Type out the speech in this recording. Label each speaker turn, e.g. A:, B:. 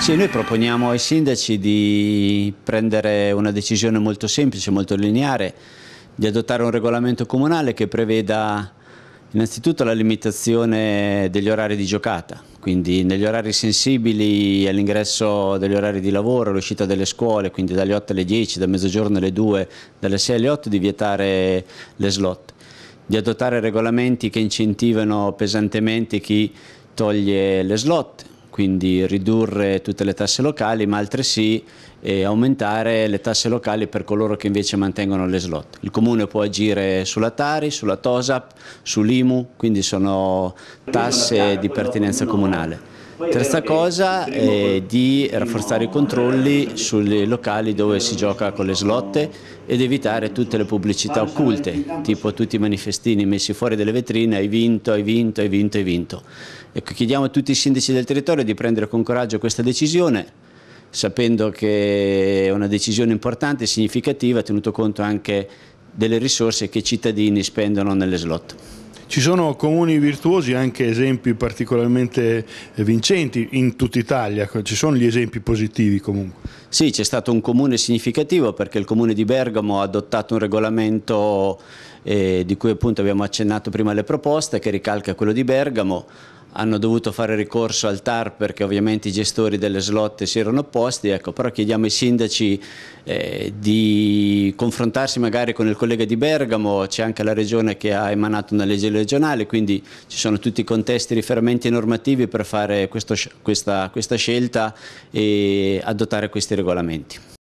A: Sì, noi proponiamo ai sindaci di prendere una decisione molto semplice, molto lineare, di adottare un regolamento comunale che preveda innanzitutto la limitazione degli orari di giocata, quindi negli orari sensibili all'ingresso degli orari di lavoro, all'uscita delle scuole, quindi dalle 8 alle 10, da mezzogiorno alle 2, dalle 6 alle 8 di vietare le slot, di adottare regolamenti che incentivano pesantemente chi toglie le slot, quindi ridurre tutte le tasse locali, ma altresì eh, aumentare le tasse locali per coloro che invece mantengono le slot. Il Comune può agire sulla Tari, sulla Tosap, sull'IMU, quindi sono tasse di pertinenza comunale. Terza cosa è di rafforzare i controlli sui locali dove si gioca con le slotte ed evitare tutte le pubblicità occulte, tipo tutti i manifestini messi fuori dalle vetrine, hai vinto, hai vinto, hai vinto, hai vinto. Ecco, chiediamo a tutti i sindaci del territorio di prendere con coraggio questa decisione, sapendo che è una decisione importante e significativa, tenuto conto anche delle risorse che i cittadini spendono nelle slot. Ci sono comuni virtuosi, anche esempi particolarmente eh, vincenti in tutta Italia, ci sono gli esempi positivi comunque. Sì, c'è stato un comune significativo perché il comune di Bergamo ha adottato un regolamento eh, di cui appunto abbiamo accennato prima le proposte che ricalca quello di Bergamo hanno dovuto fare ricorso al TAR perché ovviamente i gestori delle slot si erano opposti, ecco, però chiediamo ai sindaci eh, di confrontarsi magari con il collega di Bergamo, c'è anche la regione che ha emanato una legge regionale, quindi ci sono tutti i contesti, riferimenti normativi per fare questo, questa, questa scelta e adottare questi regolamenti.